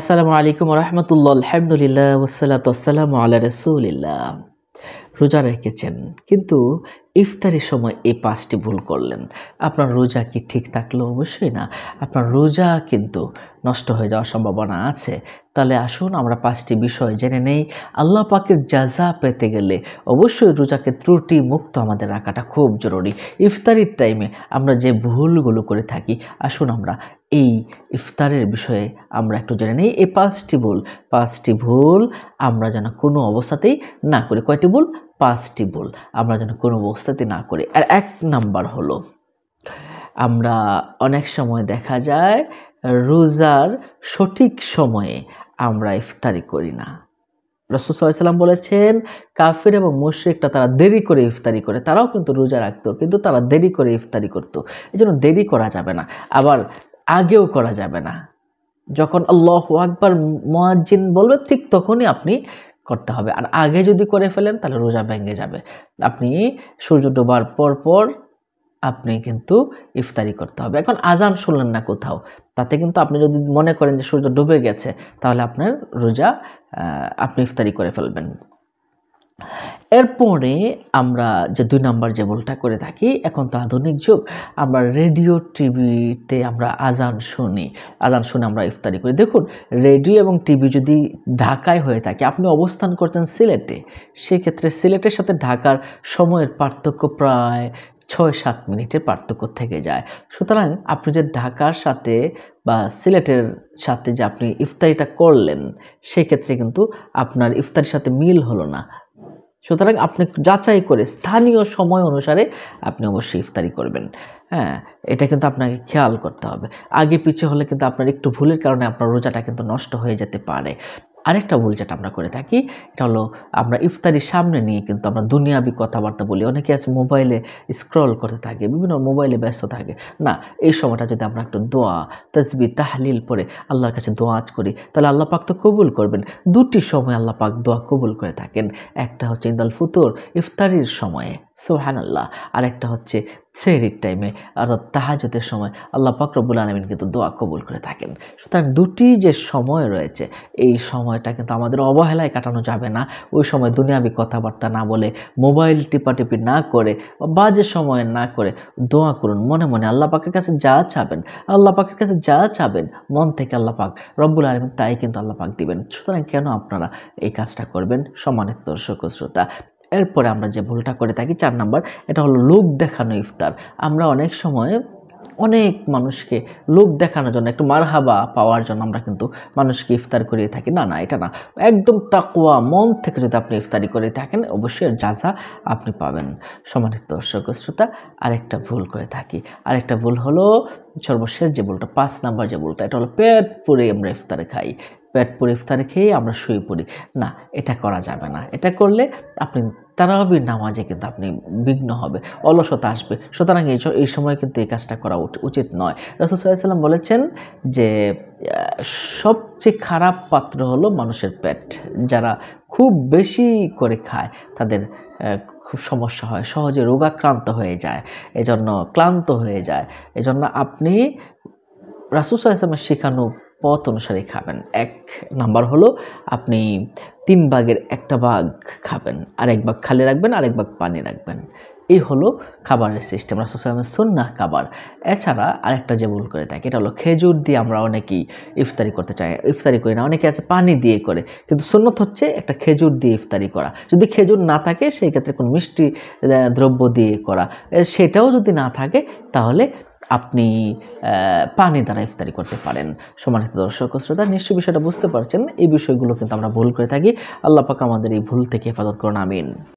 আসসালামু আলাইকুম রহমতুল্লা আলহামদুলিল্লাহ ওসালাতাম আল্লাহ রসুলিল্লা রোজা রেখেছেন কিন্তু ইফতারের সময় এই পাঁচটি ভুল করলেন আপনার রোজা কি ঠিক থাকলো অবশ্যই না আপনার রোজা কিন্তু নষ্ট হয়ে যাওয়ার সম্ভাবনা আছে তাহলে আসুন আমরা পাঁচটি বিষয় জেনে নেই আল্লাহ পাকের যা পেতে গেলে অবশ্যই রোজাকে ত্রুটি মুক্ত আমাদের রাখাটা খুব জরুরি ইফতারির টাইমে আমরা যে ভুলগুলো করে থাকি আসুন আমরা এই ইফতারের বিষয়ে আমরা একটু জেনে নিই এই পাঁচটি ভুল পাঁচটি ভুল আমরা যেন কোনো অবস্থাতেই না করি কয়টি ভুল পাঁচটি ভুল আমরা যেন কোনো অবস্থাতে না করি আর এক নাম্বার হলো আমরা অনেক সময় দেখা যায় রোজার সঠিক সময়ে আমরা ইফতারি করি না রসুসাল্লাম বলেছেন কাফির এবং মুশ্রিকটা তারা দেরি করে ইফতারি করে তারাও কিন্তু রোজা রাখতো কিন্তু তারা দেরি করে ইফতারি করতো এই জন্য দেরি করা যাবে না আবার আগেও করা যাবে না যখন আল্লাহ আকবর মোয়াজ্জিন বলবে ঠিক তখনই আপনি করতে হবে আর আগে যদি করে ফেলেন তাহলে রোজা ভেঙে যাবে আপনি সূর্য ডোবার পর পর আপনি কিন্তু ইফতারি করতে হবে এখন আজান শুনলেন না কোথাও তাতে কিন্তু আপনি যদি মনে করেন যে সূর্য ডুবে গেছে তাহলে আপনার রোজা আপনি ইফতারি করে ফেলবেন এরপরে আমরা যে দুই নাম্বার যে বলটা করে থাকি এখন তো আধুনিক যুগ আমরা রেডিও টিভিতে আমরা আজান শুনি আজান শুনে আমরা ইফতারি করি দেখুন রেডিও এবং টিভি যদি ঢাকায় হয়ে থাকে আপনি অবস্থান করছেন সিলেটে সেক্ষেত্রে সিলেটের সাথে ঢাকার সময়ের পার্থক্য প্রায় ছয় সাত মিনিটের পার্থক্য থেকে যায় সুতরাং আপনি যে ঢাকার সাথে বা সিলেটের সাথে যে আপনি ইফতারিটা করলেন সেক্ষেত্রে কিন্তু আপনার ইফতারির সাথে মিল হলো না সুতরাং আপনি যাচাই করে স্থানীয় সময় অনুসারে আপনি অবশ্যই ইফতারি করবেন হ্যাঁ এটা কিন্তু আপনাকে খেয়াল করতে হবে আগে পিছিয়ে হলে কিন্তু আপনার একটু ভুলের কারণে আপনার রোজাটা কিন্তু নষ্ট হয়ে যেতে পারে আরেকটা ভুল যেটা আমরা করে থাকি এটা হলো আমরা ইফতারির সামনে নিয়ে কিন্তু আমরা দুনিয়াবি কথাবার্তা বলি অনেকে আছে মোবাইলে স্ক্রল করতে থাকে বিভিন্ন মোবাইলে ব্যস্ত থাকে না এই সময়টা যদি আমরা একটু দোয়া তসবি তাহলিল পরে আল্লাহর কাছে দোয়া করি তাহলে আল্লাহ পাক তো কবুল করবেন দুটি সময় আল্লাহ পাক দোয়া কবুল করে থাকেন একটা হচ্ছে ইন্দাল ফুতুর ইফতারির সময়ে সোহানাল্লাহ আল্লাহ আরেকটা হচ্ছে সেহরির টাইমে অর্থাৎ তাহাজতের সময় আল্লাহ ফাকরবুল আলমিন কিন্তু দোয়া কবুল করে থাকেন সুতরাং দুটি যে সময় রয়েছে এই সময়টা কিন্তু আমাদের অবহেলায় কাটানো যাবে না ওই সময় দুনিয়াবি কথাবার্তা না বলে মোবাইল টিপাটিপি না করে বা যে সময় না করে দোয়া করুন মনে মনে আল্লাহ পাকের কাছে যা চাবেন আল্লাহ পাকের কাছে যা চাবেন মন থেকে আল্লাহ পাক রব্বুল আলমিন তাই কিন্তু আল্লাহ পাক দিবেন সুতরাং কেন আপনারা এই কাজটা করবেন সম্মানিত দর্শক শ্রোতা এরপরে আমরা যে ভুলটা করে থাকি চার নাম্বার এটা হলো লোক দেখানো ইফতার আমরা অনেক সময় অনেক মানুষকে লোক দেখানোর জন্য একটু মারহাবা পাওয়ার জন্য আমরা কিন্তু মানুষকে ইফতার করিয়ে থাকি না না এটা না একদম তাকুয়া মন থেকে যদি আপনি ইফতারি করে থাকেন অবশ্যই যাঝা আপনি পাবেন সম্মানিত দর্শক শ্রোতা আরেকটা ভুল করে থাকি আরেকটা ভুল হলো সর্বশেষ যে ভুলটা পাঁচ নাম্বার যে ভুলটা এটা হলো পেট পুরে আমরা ইফতারে খাই পেট পুরে ইফতার খেয়ে আমরা শুয়ে পড়ি না এটা করা যাবে না এটা করলে আপনি তারাবির নামাজে কিন্তু আপনি বিঘ্ন হবে অলসতা আসবে সুতরাং এই এই সময় কিন্তু এই কাজটা করা উচিত নয় রসুল সাল্লাম বলেছেন যে সবচেয়ে খারাপ পাত্র হলো মানুষের পেট যারা খুব বেশি করে খায় তাদের খুব সমস্যা হয় সহজে রোগাক্রান্ত হয়ে যায় এজন্য ক্লান্ত হয়ে যায় এজন্য আপনি রাসুসাইসলামের শেখানো পথ অনুসারে খাবেন এক নাম্বার হলো আপনি তিন ভাগের একটা ভাগ খাবেন আর এক ভাগ খালি রাখবেন আর এক ভাগ পানি রাখবেন এই হলো খাবারের সিস্টেম রাসুসালামের সুন্না খাবার এছাড়া আরেকটা যে ভুল করে থাকে এটা হলো খেজুর দিয়ে আমরা অনেকেই ইফতারি করতে চাই ইফতারি করি না অনেকে আছে পানি দিয়ে করে কিন্তু সুন্নত হচ্ছে একটা খেজুর দিয়ে ইফতারি করা যদি খেজুর না থাকে সেই ক্ষেত্রে কোনো মিষ্টি দ্রব্য দিয়ে করা সেটাও যদি না থাকে তাহলে আপনি পানি দ্বারা ইফতারি করতে পারেন সমানিত দর্শক শ্রোতা নিশ্চয় বিষয়টা বুঝতে পারছেন এই বিষয়গুলো কিন্তু আমরা ভুল করে থাকি আল্লাহ পাক আমাদের এই ভুল থেকে হেফাজত করুন আমিন